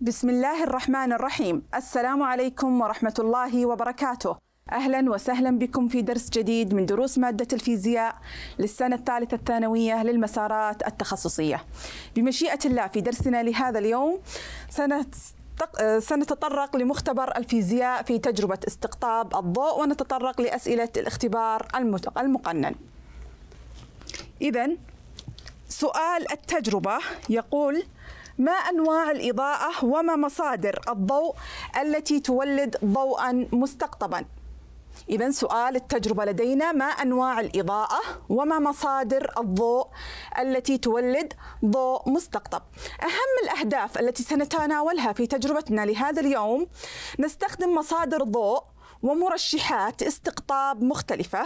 بسم الله الرحمن الرحيم السلام عليكم ورحمة الله وبركاته أهلا وسهلا بكم في درس جديد من دروس مادة الفيزياء للسنة الثالثة الثانوية للمسارات التخصصية بمشيئة الله في درسنا لهذا اليوم سنة سنتطرق لمختبر الفيزياء في تجربة استقطاب الضوء ونتطرق لأسئلة الاختبار المقنن إذا سؤال التجربة يقول ما أنواع الإضاءة وما مصادر الضوء التي تولد ضوءا مستقطبا إذا سؤال التجربة لدينا ما أنواع الإضاءة وما مصادر الضوء التي تولد ضوء مستقطب أهم الأهداف التي سنتناولها في تجربتنا لهذا اليوم نستخدم مصادر ضوء ومرشحات استقطاب مختلفة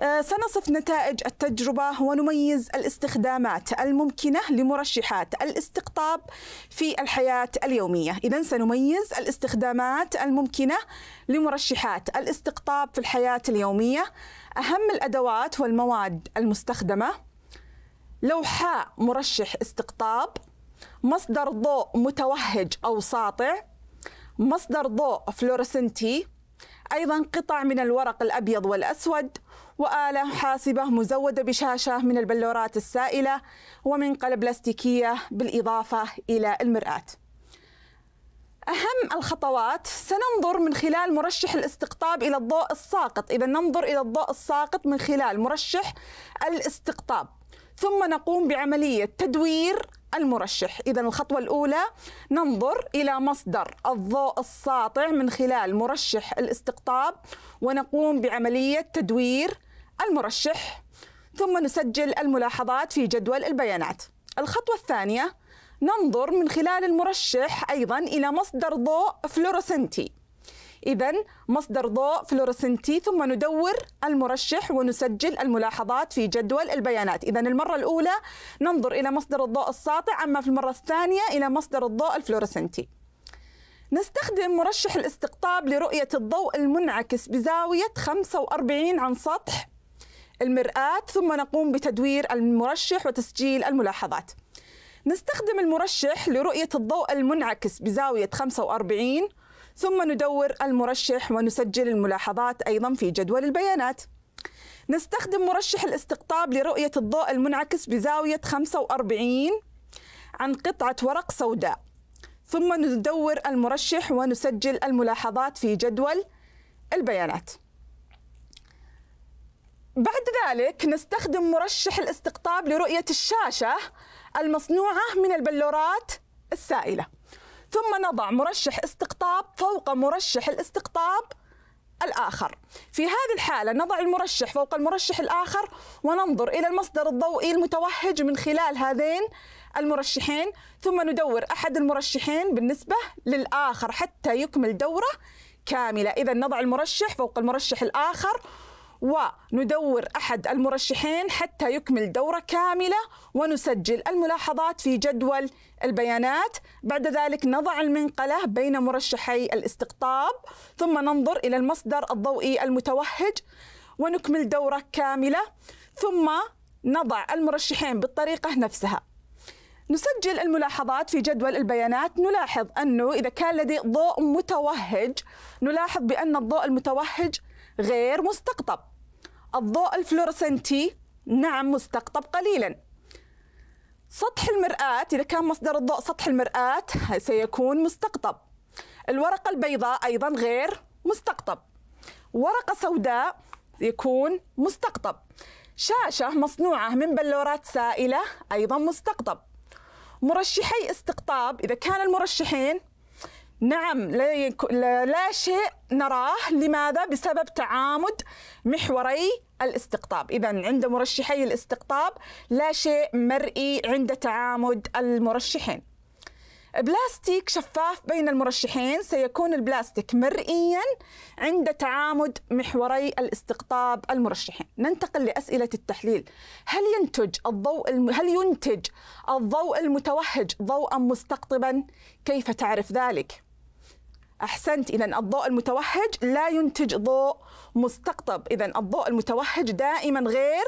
آه، سنصف نتائج التجربة ونميز الاستخدامات الممكنة لمرشحات الاستقطاب في الحياة اليومية إذا سنميز الاستخدامات الممكنة لمرشحات الاستقطاب في الحياة اليومية أهم الأدوات والمواد المستخدمة لوحاء مرشح استقطاب مصدر ضوء متوهج أو ساطع مصدر ضوء فلورسنتي أيضا قطع من الورق الأبيض والأسود وآلة حاسبة مزودة بشاشة من البلورات السائلة ومنقلة بلاستيكية بالإضافة إلى المرآة أهم الخطوات سننظر من خلال مرشح الاستقطاب إلى الضوء الساقط إذا ننظر إلى الضوء الساقط من خلال مرشح الاستقطاب ثم نقوم بعملية تدوير المرشح إذا الخطوة الأولى ننظر إلى مصدر الضوء الساطع من خلال مرشح الاستقطاب ونقوم بعملية تدوير المرشح ثم نسجل الملاحظات في جدول البيانات الخطوة الثانية ننظر من خلال المرشح أيضا إلى مصدر ضوء فلورسنتي إذا مصدر ضوء فلورسنتي ثم ندور المرشح ونسجل الملاحظات في جدول البيانات إذا المرة الأولى ننظر إلى مصدر الضوء الساطع أما في المرة الثانية إلى مصدر الضوء الفلورسنتي نستخدم مرشح الاستقطاب لرؤية الضوء المنعكس بزاوية 45 عن سطح المرآة ثم نقوم بتدوير المرشح وتسجيل الملاحظات نستخدم المرشح لرؤية الضوء المنعكس بزاوية 45 ثم ندور المرشح ونسجل الملاحظات أيضا في جدول البيانات نستخدم مرشح الاستقطاب لرؤية الضوء المنعكس بزاوية 45 عن قطعة ورق سوداء ثم ندور المرشح ونسجل الملاحظات في جدول البيانات بعد ذلك نستخدم مرشح الاستقطاب لرؤية الشاشة المصنوعة من البلورات السائلة ثم نضع مرشح استقطاب فوق مرشح الاستقطاب الآخر في هذه الحالة نضع المرشح فوق المرشح الآخر وننظر إلى المصدر الضوئي المتوهج من خلال هذين المرشحين ثم ندور أحد المرشحين بالنسبة للآخر حتى يكمل دوره كاملة إذا نضع المرشح فوق المرشح الآخر وندور احد المرشحين حتى يكمل دوره كامله ونسجل الملاحظات في جدول البيانات، بعد ذلك نضع المنقله بين مرشحي الاستقطاب، ثم ننظر الى المصدر الضوئي المتوهج ونكمل دوره كامله، ثم نضع المرشحين بالطريقه نفسها. نسجل الملاحظات في جدول البيانات نلاحظ أنه إذا كان لدي ضوء متوهج نلاحظ بأن الضوء المتوهج غير مستقطب الضوء الفلورسنتي نعم مستقطب قليلا سطح المرآة إذا كان مصدر الضوء سطح المرآة سيكون مستقطب الورقة البيضاء أيضا غير مستقطب ورقة سوداء يكون مستقطب شاشة مصنوعة من بلورات سائلة أيضا مستقطب مرشحي استقطاب إذا كان المرشحين نعم لا, يك... لا, لا شيء نراه لماذا بسبب تعامد محوري الاستقطاب إذا عند مرشحي الاستقطاب لا شيء مرئي عند تعامد المرشحين بلاستيك شفاف بين المرشحين سيكون البلاستيك مرئيا عند تعامد محوري الاستقطاب المرشحين ننتقل لأسئلة التحليل هل ينتج الضوء الم... هل ينتج الضوء المتوهج ضوءا مستقطبا كيف تعرف ذلك أحسنت إذا الضوء المتوهج لا ينتج ضوء مستقطب إذا الضوء المتوهج دائما غير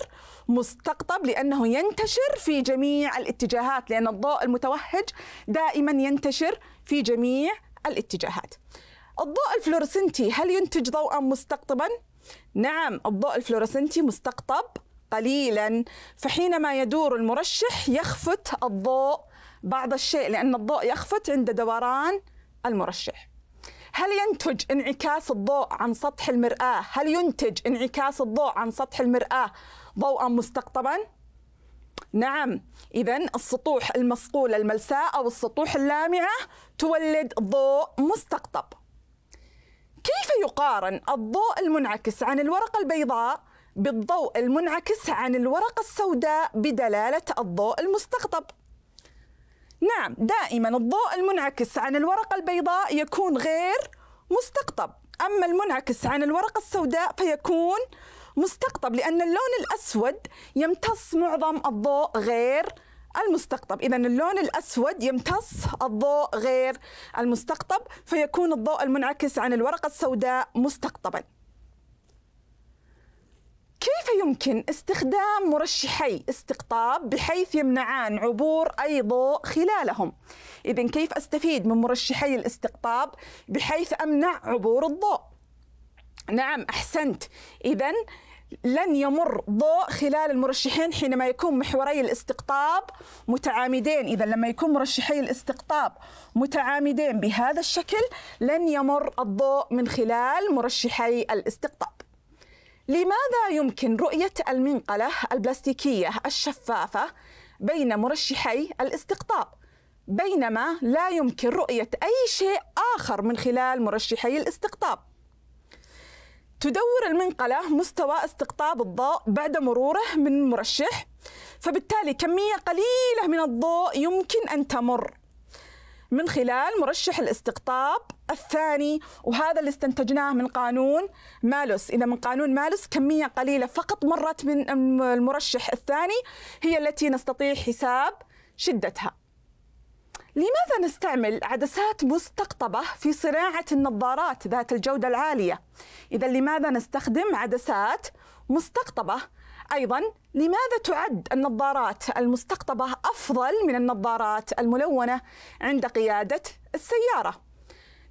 مستقطب لأنه ينتشر في جميع الاتجاهات لأن الضوء المتوهج دائما ينتشر في جميع الاتجاهات الضوء الفلورسنتي هل ينتج ضوءا مستقطبا؟ نعم الضوء الفلورسنتي مستقطب قليلا فحينما يدور المرشح يخفت الضوء بعض الشيء لأن الضوء يخفت عند دوران المرشح هل ينتج انعكاس الضوء عن سطح المرآة هل ينتج انعكاس الضوء عن سطح المرآة ضوءا مستقطبا؟ نعم إذا السطوح المصقولة الملساء أو السطوح اللامعة تولد ضوء مستقطب كيف يقارن الضوء المنعكس عن الورقة البيضاء بالضوء المنعكس عن الورقة السوداء بدلالة الضوء المستقطب؟ نعم دائما الضوء المنعكس عن الورقة البيضاء يكون غير مستقطب أما المنعكس عن الورقة السوداء فيكون مستقطب لأن اللون الأسود يمتص معظم الضوء غير المستقطب إذا اللون الأسود يمتص الضوء غير المستقطب فيكون الضوء المنعكس عن الورقة السوداء مستقطباً كيف يمكن استخدام مرشحي استقطاب بحيث يمنعان عبور أي ضوء خلالهم؟ إذا كيف أستفيد من مرشحي الاستقطاب بحيث أمنع عبور الضوء؟ نعم أحسنت إذا لن يمر ضوء خلال المرشحين حينما يكون محوري الاستقطاب متعامدين إذا لما يكون مرشحي الاستقطاب متعامدين بهذا الشكل لن يمر الضوء من خلال مرشحي الاستقطاب لماذا يمكن رؤية المنقلة البلاستيكية الشفافة بين مرشحي الاستقطاب بينما لا يمكن رؤية أي شيء آخر من خلال مرشحي الاستقطاب تدور المنقلة مستوى استقطاب الضوء بعد مروره من مرشح فبالتالي كمية قليلة من الضوء يمكن أن تمر من خلال مرشح الاستقطاب الثاني وهذا اللي استنتجناه من قانون مالوس إذا من قانون مالوس كمية قليلة فقط مرت من المرشح الثاني هي التي نستطيع حساب شدتها لماذا نستعمل عدسات مستقطبة في صناعة النظارات ذات الجودة العالية؟ إذا لماذا نستخدم عدسات مستقطبة أيضا لماذا تعد النظارات المستقطبة أفضل من النظارات الملونة عند قيادة السيارة؟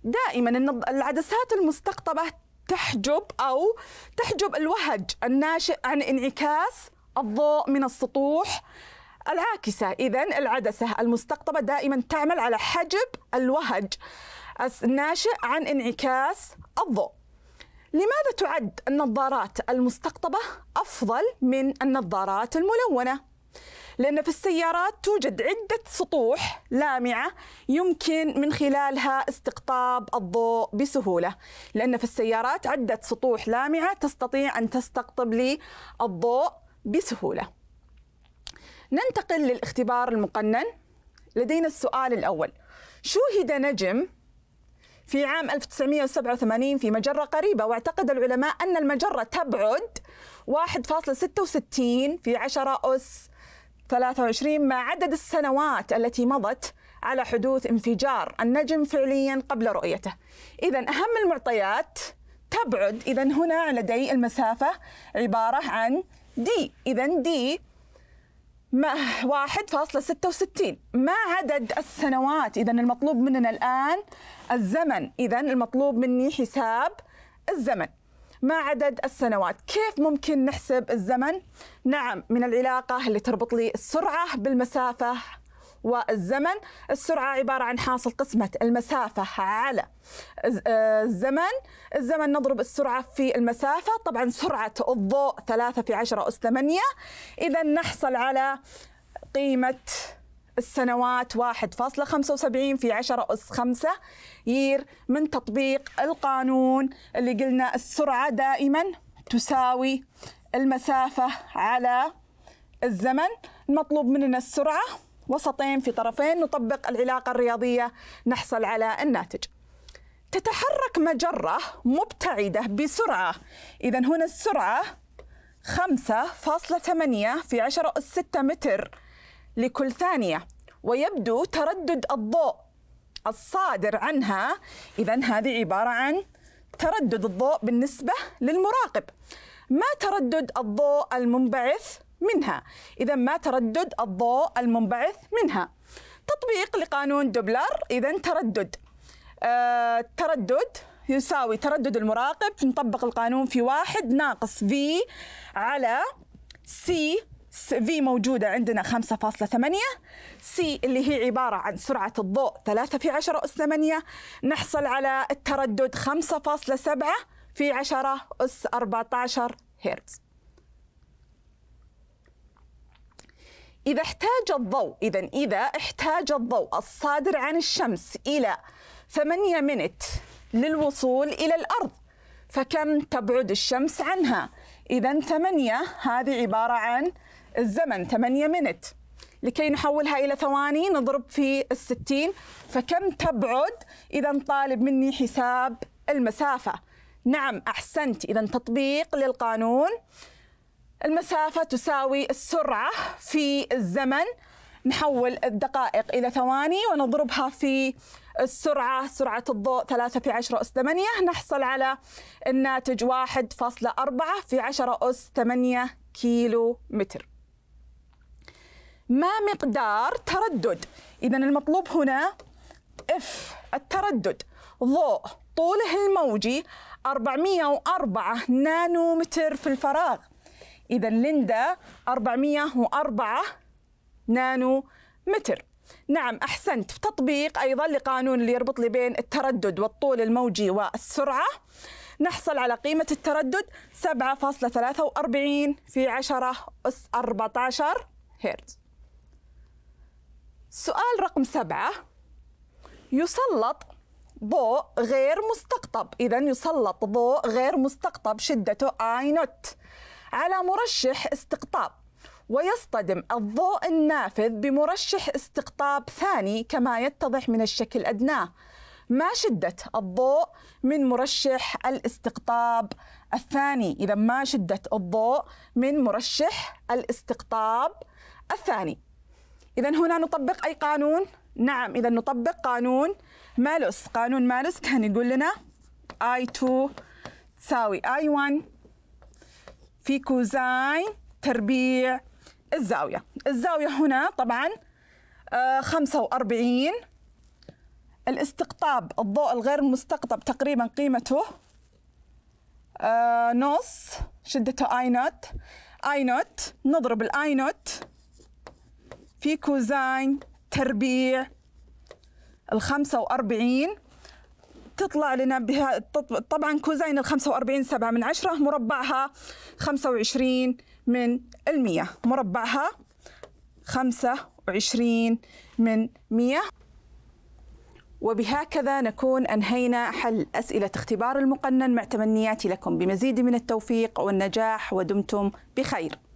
دائما العدسات المستقطبة تحجب أو تحجب الوهج الناشئ عن انعكاس الضوء من السطوح العاكسة إذا العدسة المستقطبة دائما تعمل على حجب الوهج الناشئ عن انعكاس الضوء لماذا تعد النظارات المستقطبة أفضل من النظارات الملونة؟ لأن في السيارات توجد عدة سطوح لامعة يمكن من خلالها استقطاب الضوء بسهولة لأن في السيارات عدة سطوح لامعة تستطيع أن تستقطب لي الضوء بسهولة ننتقل للاختبار المقنن لدينا السؤال الأول شوهد نجم في عام 1987 في مجرة قريبة واعتقد العلماء أن المجرة تبعد 1.66 في 10 أس 23 مع عدد السنوات التي مضت على حدوث انفجار النجم فعليا قبل رؤيته إذا أهم المعطيات تبعد إذا هنا لدي المسافة عبارة عن دي إذا دي 1.66 ما عدد السنوات إذا المطلوب مننا الآن الزمن إذا المطلوب مني حساب الزمن ما عدد السنوات كيف ممكن نحسب الزمن؟ نعم من العلاقة اللي تربط لي السرعة بالمسافة والزمن السرعة عبارة عن حاصل قسمة المسافة على آه، الزمن الزمن نضرب السرعة في المسافة طبعا سرعة الضوء ثلاثة في عشرة أس ثمانية إذا نحصل على قيمة السنوات 1.75 في 10 أس 5 يير من تطبيق القانون اللي قلنا السرعة دائما تساوي المسافة على الزمن المطلوب مننا السرعة وسطين في طرفين نطبق العلاقة الرياضية نحصل على الناتج تتحرك مجرة مبتعدة بسرعة إذا هنا السرعة 5.8 في 10 أس 6 متر لكل ثانية ويبدو تردد الضوء الصادر عنها إذا هذه عبارة عن تردد الضوء بالنسبة للمراقب ما تردد الضوء المنبعث منها إذا ما تردد الضوء المنبعث منها تطبيق لقانون دوبلر إذا تردد آه تردد يساوي تردد المراقب نطبق القانون في واحد ناقص في على سي في موجودة عندنا 5.8 سي اللي هي عبارة عن سرعة الضوء 3 في 10 أس 8 نحصل على التردد 5.7 في 10 أس 14 هرتز إذا احتاج الضوء إذا إذا احتاج الضوء الصادر عن الشمس إلى 8 منت للوصول إلى الأرض فكم تبعد الشمس عنها إذا 8 هذه عبارة عن الزمن 8 منت لكي نحولها إلى ثواني نضرب في الستين فكم تبعد إذا طالب مني حساب المسافة نعم أحسنت إذا تطبيق للقانون المسافة تساوي السرعة في الزمن نحول الدقائق إلى ثواني ونضربها في السرعة سرعة الضوء 3 في 10 أس 8 نحصل على الناتج 1.4 في 10 أس 8 كيلو متر ما مقدار تردد إذا المطلوب هنا اف التردد ضوء طوله الموجي 404 نانومتر في الفراغ إذا ليندا 404 نانو متر نعم أحسنت في تطبيق أيضا لقانون اللي يربط لي بين التردد والطول الموجي والسرعة نحصل على قيمة التردد 7.43 في 10 أس 14 هرتز سؤال رقم سبعة يسلط ضوء غير مستقطب إذا يسلط ضوء غير مستقطب شدته I not على مرشح استقطاب ويصطدم الضوء النافذ بمرشح استقطاب ثاني كما يتضح من الشكل أدناه ما شدة الضوء من مرشح الاستقطاب الثاني إذا ما شدة الضوء من مرشح الاستقطاب الثاني إذا هنا نطبق أي قانون؟ نعم إذا نطبق قانون مالوس قانون مالوس كان يقول لنا I2 تساوي I1 في كوزاين تربيع الزاوية الزاوية هنا طبعا 45 آه، الاستقطاب الضوء الغير مستقطب تقريبا قيمته آه، نص شدته اي نوت اي نوت نضرب الاي نوت في كوزاين تربيع الخمسة 45 تطلع لنا بها طبعا كوزين ال 45 7 من 10 مربعها 25 من المية مربعها 25 من 100 وبهكذا نكون أنهينا حل أسئلة اختبار المقنن مع تمنياتي لكم بمزيد من التوفيق والنجاح ودمتم بخير